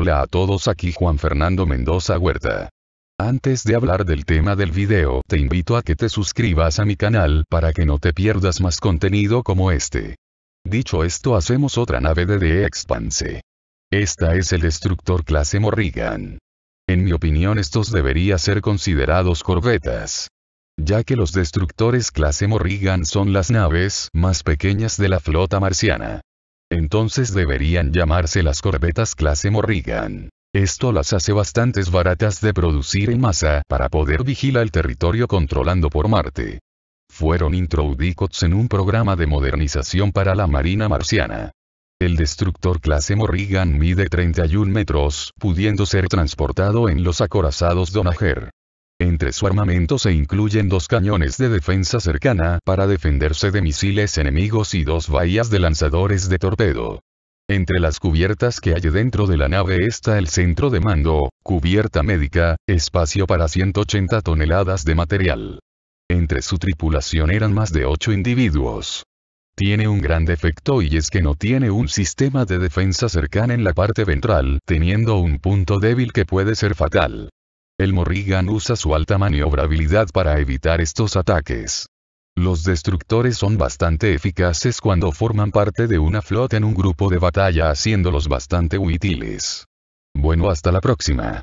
Hola a todos aquí Juan Fernando Mendoza Huerta. Antes de hablar del tema del video, te invito a que te suscribas a mi canal para que no te pierdas más contenido como este. Dicho esto hacemos otra nave de de Expanse. Esta es el destructor clase Morrigan. En mi opinión estos deberían ser considerados corbetas. Ya que los destructores clase Morrigan son las naves más pequeñas de la flota marciana entonces deberían llamarse las corbetas clase Morrigan. Esto las hace bastantes baratas de producir en masa para poder vigilar el territorio controlando por Marte. Fueron introducidos en un programa de modernización para la Marina marciana. El destructor clase Morrigan mide 31 metros, pudiendo ser transportado en los acorazados Donager. Entre su armamento se incluyen dos cañones de defensa cercana para defenderse de misiles enemigos y dos bahías de lanzadores de torpedo. Entre las cubiertas que hay dentro de la nave está el centro de mando, cubierta médica, espacio para 180 toneladas de material. Entre su tripulación eran más de 8 individuos. Tiene un gran defecto y es que no tiene un sistema de defensa cercana en la parte ventral, teniendo un punto débil que puede ser fatal. El Morrigan usa su alta maniobrabilidad para evitar estos ataques. Los destructores son bastante eficaces cuando forman parte de una flota en un grupo de batalla haciéndolos bastante útiles. Bueno hasta la próxima.